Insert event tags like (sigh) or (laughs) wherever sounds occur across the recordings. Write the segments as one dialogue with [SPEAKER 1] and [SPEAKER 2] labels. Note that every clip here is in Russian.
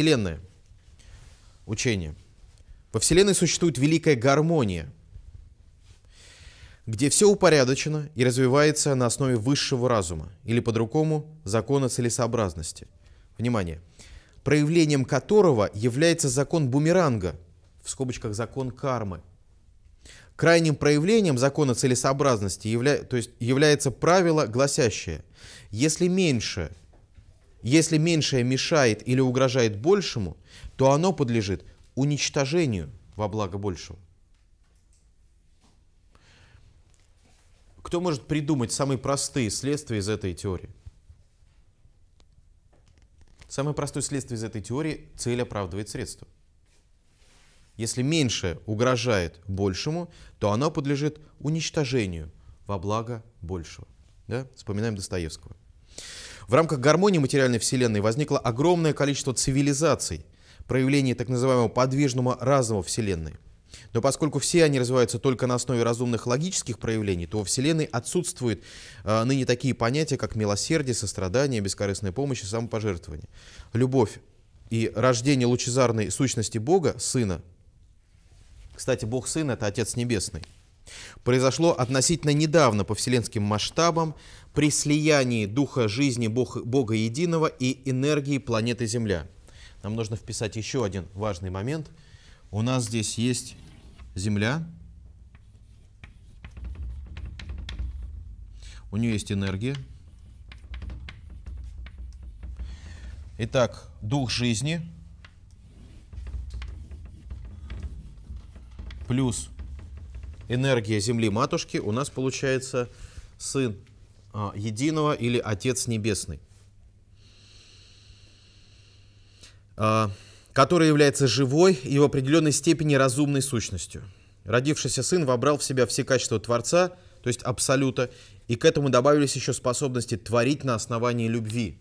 [SPEAKER 1] Вселенная. Учение. Во Вселенной существует великая гармония, где все упорядочено и развивается на основе высшего разума, или по-другому закона целесообразности. Внимание. Проявлением которого является закон бумеранга, в скобочках закон кармы. Крайним проявлением закона целесообразности явля... то есть является правило, гласящее, если меньше если меньшее мешает или угрожает большему, то оно подлежит уничтожению во благо большего. Кто может придумать самые простые следствия из этой теории? Самое простое следствие из этой теории – цель оправдывает средства. Если меньшее угрожает большему, то оно подлежит уничтожению во благо большего. Да? Вспоминаем Достоевского. В рамках гармонии материальной вселенной возникло огромное количество цивилизаций, проявлений так называемого подвижного разума вселенной. Но поскольку все они развиваются только на основе разумных логических проявлений, то во Вселенной отсутствуют э, ныне такие понятия, как милосердие, сострадание, бескорыстная помощь и самопожертвование. Любовь и рождение лучезарной сущности Бога, Сына, кстати, Бог Сын — это Отец Небесный, произошло относительно недавно по вселенским масштабам, при слиянии духа жизни Бог, Бога Единого и энергии планеты Земля. Нам нужно вписать еще один важный момент. У нас здесь есть Земля, у нее есть энергия. Итак, дух жизни плюс энергия Земли Матушки у нас получается Сын а, единого или Отец Небесный, а, который является живой и в определенной степени разумной сущностью. Родившийся сын вобрал в себя все качества Творца, то есть Абсолюта, и к этому добавились еще способности творить на основании любви,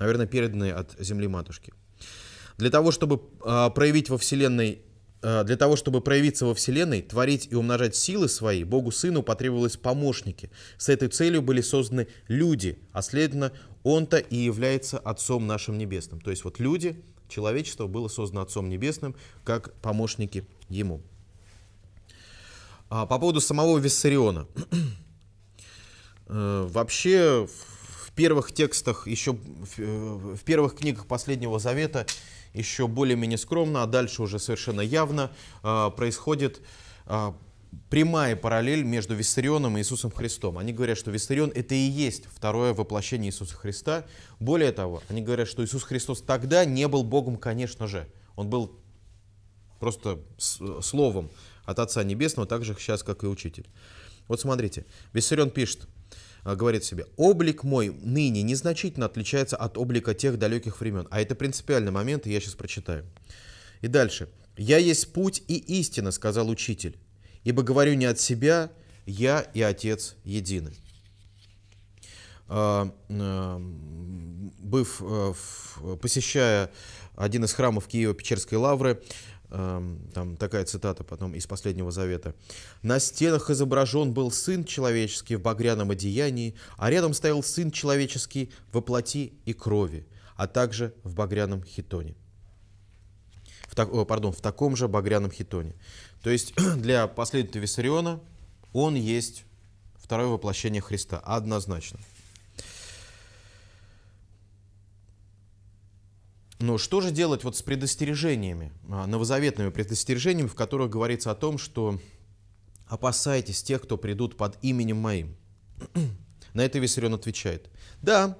[SPEAKER 1] наверное, переданные от земли матушки. Для того, чтобы а, проявить во Вселенной Э, для того, чтобы проявиться во Вселенной, творить и умножать силы свои, Богу Сыну потребовались помощники. С этой целью были созданы люди, а следовательно, Он-то и является Отцом нашим Небесным. То есть вот люди, человечество было создано Отцом Небесным, как помощники Ему. А, по поводу самого Виссариона. (clears throat) Э, вообще, первых текстах, еще э, в первых книгах Последнего Завета еще более-менее скромно, а дальше уже совершенно явно а, происходит а, прямая параллель между Виссарионом и Иисусом Христом. Они говорят, что Виссарион — это и есть второе воплощение Иисуса Христа. Более того, они говорят, что Иисус Христос тогда не был Богом, конечно же. Он был просто словом от Отца Небесного, так же сейчас, как и Учитель. Вот смотрите, Виссарион пишет — Э, говорит себе, облик мой ныне незначительно отличается от облика тех далеких времен. А это принципиальный момент, и я сейчас прочитаю. И дальше. «Я есть путь и истина», — сказал учитель, «ибо говорю не от себя, я и Отец едины». Э, э, быв, посещая один из храмов Киева Печерской лавры, Эм, там такая цитата потом из Последнего Завета. «На стенах изображен был Сын Человеческий в багряном одеянии, а рядом стоял Сын Человеческий во плоти и крови, а также в багряном хитоне». В так, о, пардон, в таком же багряном хитоне. То есть (clears throat) для последнего Виссариона он есть второе воплощение Христа, однозначно. Но что же делать вот с предостережениями, а, новозаветными предостережениями, в которых говорится о том, что опасайтесь тех, кто придут под именем моим? (clears throat) На это Виссарион отвечает, да,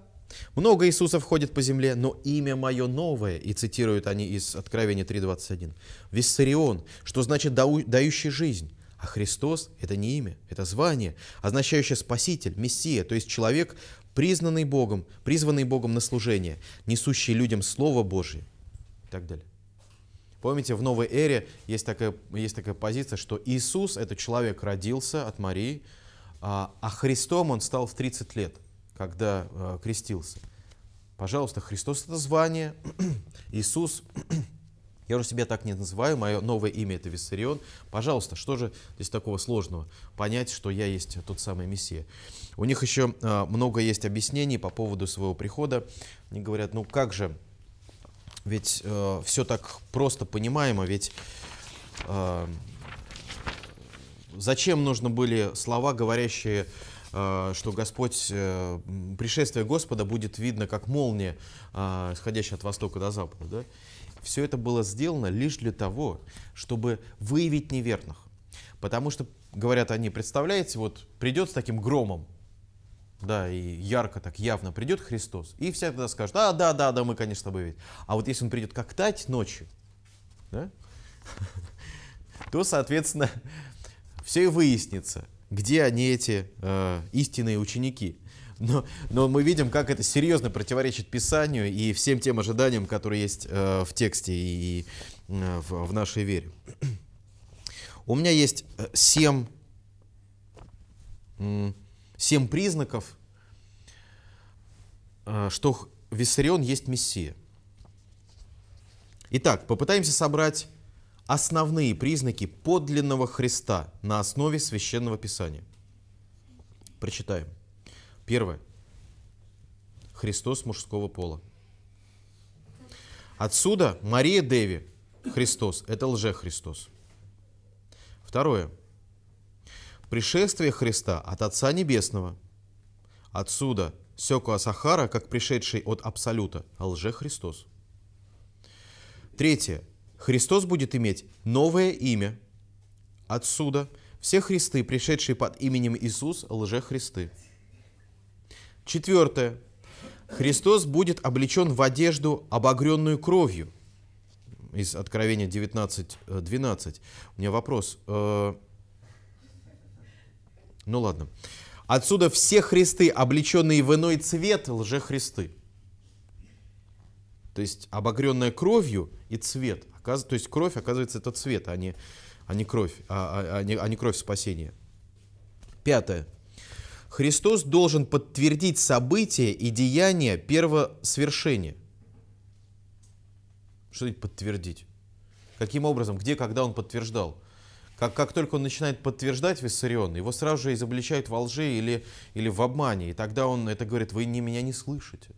[SPEAKER 1] много Иисусов ходит по земле, но имя мое новое, и цитируют они из Откровения 3.21, Виссарион, что значит дающий жизнь. А Христос – это не имя, это звание, означающее Спаситель, Мессия, то есть человек, признанный Богом, призванный Богом на служение, несущий людям Слово Божие и так далее. Помните, в новой эре есть такая, есть такая позиция, что Иисус, этот человек, родился от Марии, а, а Христом он стал в 30 лет, когда э, крестился. Пожалуйста, Христос это звание, (clears throat) Иисус я уже себя так не называю, мое новое имя это Виссарион. Пожалуйста, что же здесь такого сложного? Понять, что я есть тот самый Мессия. У них еще а, много есть объяснений по поводу своего прихода. Они говорят, ну как же, ведь э, все так просто понимаемо, ведь э, зачем нужны были слова, говорящие а, что Господь, э, пришествие Господа будет видно, как молния, исходящая от востока до запада. Да? все это было сделано лишь для того, чтобы выявить неверных. Потому что, говорят они, представляете, вот придет с таким громом, да, и ярко так явно придет Христос, и все тогда скажут, а, да, да, да, мы, конечно, с тобой А вот если он придет как тать ночью, да, (laughs) то, соответственно, все и выяснится, где они эти э, истинные ученики. Но, но мы видим, как это серьезно противоречит Писанию и всем тем ожиданиям, которые есть э, в тексте и, э, в, в нашей вере. У меня есть э, семь, семь признаков, э, что Виссарион есть Мессия. Итак, попытаемся собрать основные признаки подлинного Христа на основе Священного Писания. Прочитаем. Первое. Христос мужского пола. Отсюда Мария Деви, Христос, это лже-Христос. Второе. Пришествие Христа от Отца Небесного. Отсюда Секу Асахара, как пришедший от Абсолюта, а лже-Христос. Третье. Христос будет иметь новое имя. Отсюда все Христы, пришедшие под именем Иисус, лже-Христы. Четвертое. Христос будет облечен в одежду, обогренную кровью. Из Откровения 19.12. Э, У меня вопрос. Э, ну ладно. Отсюда все христы, облеченные в иной цвет, лжехристы. То есть обогренная кровью и цвет. То есть кровь, оказывается, это цвет, а не, а не кровь, а, а, а, не, а не кровь спасения. Пятое. Христос должен подтвердить события и деяния первосвершения. Что значит подтвердить? Каким образом, где, когда он подтверждал? Как, как только он начинает подтверждать Виссарион, его сразу же изобличают во лжи или, или в обмане. И тогда он это говорит, вы не, меня не слышите.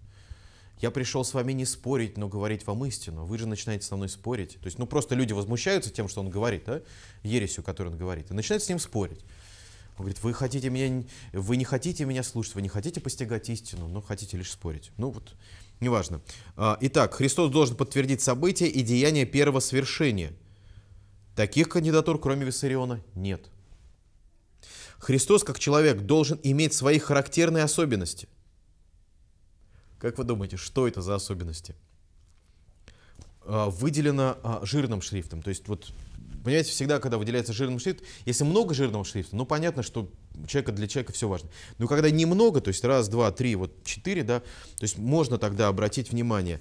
[SPEAKER 1] Я пришел с вами не спорить, но говорить вам истину. Вы же начинаете со мной спорить. То есть, ну просто люди возмущаются тем, что он говорит, а ересью, которую он говорит, и начинают с ним спорить. Он говорит, вы, хотите меня, вы не хотите меня слушать, вы не хотите постигать истину, но хотите лишь спорить. Ну вот, неважно. А, итак, Христос должен подтвердить события и деяния первого свершения. Таких кандидатур, кроме Виссариона, нет. Христос, как человек, должен иметь свои характерные особенности. Как вы думаете, что это за особенности? А, выделено а, жирным шрифтом. То есть вот Понимаете, всегда, когда выделяется жирным шрифт, если много жирного шрифта, ну понятно, что человека для человека все важно. Но когда немного, то есть раз, два, три, вот четыре, да, то есть можно тогда обратить внимание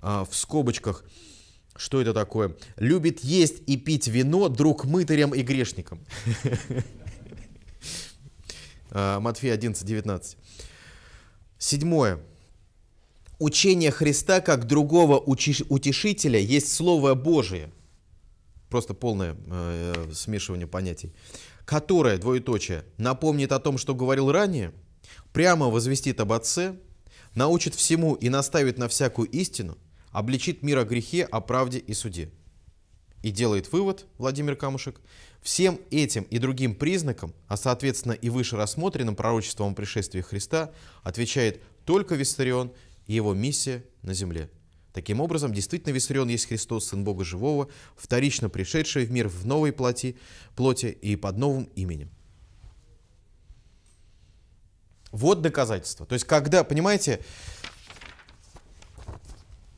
[SPEAKER 1] а, в скобочках, что это такое? Любит есть и пить вино друг мытарям и грешникам. (laughs) А, Матфея 11, 19. Седьмое. Учение Христа как другого утешителя есть Слово Божие – просто полное э, смешивание понятий, которое, двоеточие, напомнит о том, что говорил ранее, прямо возвестит об Отце, научит всему и наставит на всякую истину, обличит мир о грехе, о правде и суде. И делает вывод, Владимир Камушек, всем этим и другим признакам, а соответственно и выше рассмотренным пророчеством о пришествии Христа, отвечает только Виссарион и его миссия на земле – Таким образом, действительно виссарион есть Христос, Сын Бога Живого, вторично пришедший в мир в новой плоти, плоти и под новым именем. Вот доказательство. То есть, когда, понимаете,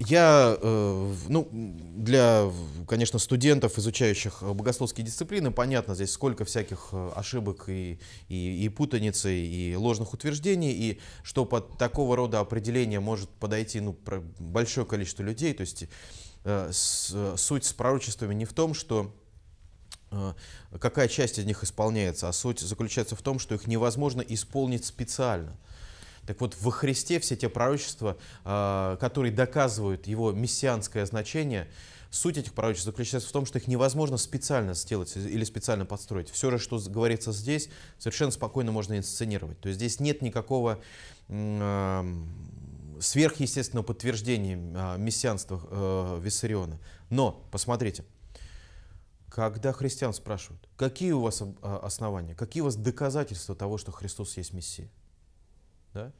[SPEAKER 1] я, э, ну, для, конечно, студентов, изучающих э, богословские дисциплины, понятно здесь сколько всяких э, ошибок и, и, и путаницы, и ложных утверждений, и что под такого рода определение может подойти ну, большое количество людей. То есть суть с пророчествами не в том, что какая часть из них исполняется, а суть заключается в том, что их невозможно исполнить специально – так вот, во Христе все те пророчества, а, которые доказывают его мессианское значение, суть этих пророчеств заключается в том, что их невозможно специально сделать или специально подстроить. Все же, что говорится здесь, совершенно спокойно можно инсценировать. То есть здесь нет никакого а, сверхъестественного подтверждения а, мессианства э, Виссариона. Но, посмотрите, когда христиан спрашивают, какие у вас основания, какие у вас доказательства того, что Христос есть Мессия? Да?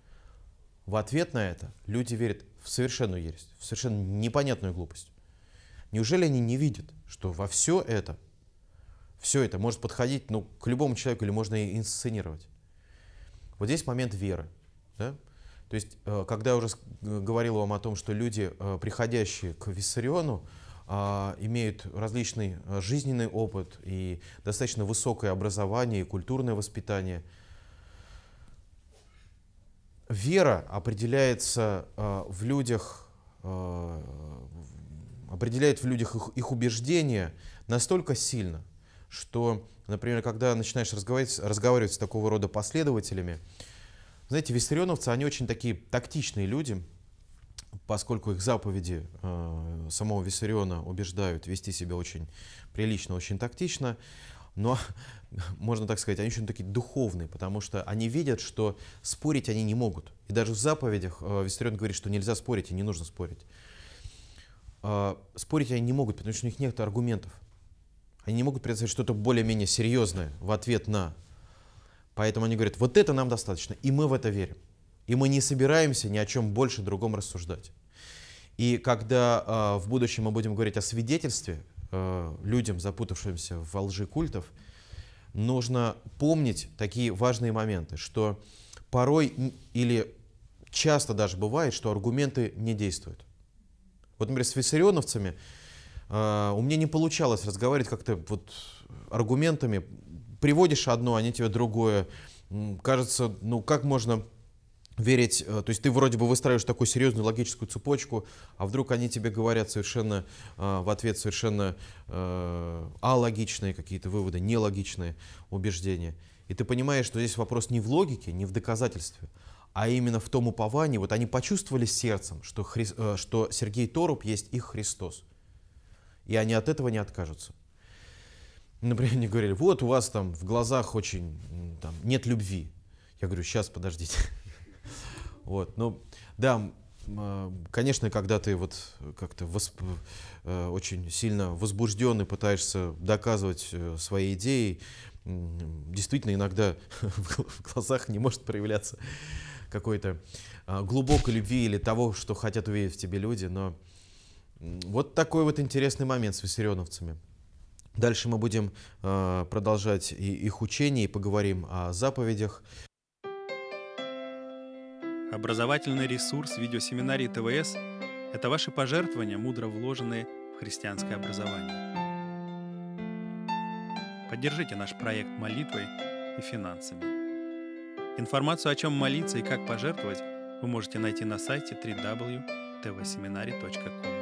[SPEAKER 1] В ответ на это люди верят в совершенную ересь, в совершенно непонятную глупость. Неужели они не видят, что во все это, все это может подходить ну, к любому человеку или можно и инсценировать? Вот здесь момент веры. Да? То есть, э, когда я уже э, говорил вам о том, что люди, э, приходящие к Виссариону, а, имеют различный жизненный опыт и достаточно высокое образование и культурное воспитание – вера определяется э, в людях, э, определяет в людях их, их убеждения настолько сильно, что, например, когда начинаешь разговаривать, разговаривать с такого рода последователями, знаете, виссарионовцы, они очень такие тактичные люди, поскольку их заповеди э, самого Виссариона убеждают вести себя очень прилично, очень тактично, но, (laughs) можно так сказать, они очень такие духовные, потому что они видят, что спорить они не могут. И даже в заповедях э, Виссарион говорит, что нельзя спорить и не нужно спорить. А, спорить они не могут, потому что у них нет аргументов. Они не могут представить что-то более-менее серьезное в ответ на. Поэтому они говорят, вот это нам достаточно, и мы в это верим. И мы не собираемся ни о чем больше другом рассуждать. И когда э, в будущем мы будем говорить о свидетельстве, Э, людям, запутавшимся в лжи культов, нужно помнить такие важные моменты, что порой или часто даже бывает, что аргументы не действуют. Вот, например, с виссарионовцами э, у меня не получалось разговаривать как-то вот аргументами. Приводишь одно, они тебе другое. Кажется, ну как можно верить, э, то есть ты вроде бы выстраиваешь такую серьезную логическую цепочку, а вдруг они тебе говорят совершенно э, в ответ совершенно э, алогичные какие-то выводы, нелогичные убеждения. И ты понимаешь, что здесь вопрос не в логике, не в доказательстве, а именно в том уповании. Вот они почувствовали сердцем, что, Хри... что Сергей Торуп есть их Христос. И они от этого не откажутся. Например, они говорили, вот у вас там в глазах очень там, нет любви. Я говорю, сейчас, подождите. Вот, но ну, да, а, конечно, когда ты вот как-то восп... Э, очень сильно возбужден и пытаешься доказывать э, свои идеи, действительно иногда (laughs) в глазах не может проявляться какой-то а, глубокой любви или того, что хотят увидеть в тебе люди, но вот такой вот интересный момент с виссарионовцами. Дальше мы будем а, продолжать их учение и поговорим о заповедях. Образовательный ресурс видеосеминарии ТВС – это ваши пожертвования, мудро вложенные в христианское образование. Поддержите наш проект молитвой и финансами. Информацию, о чем молиться и как пожертвовать, вы можете найти на сайте www.tvseminary.com.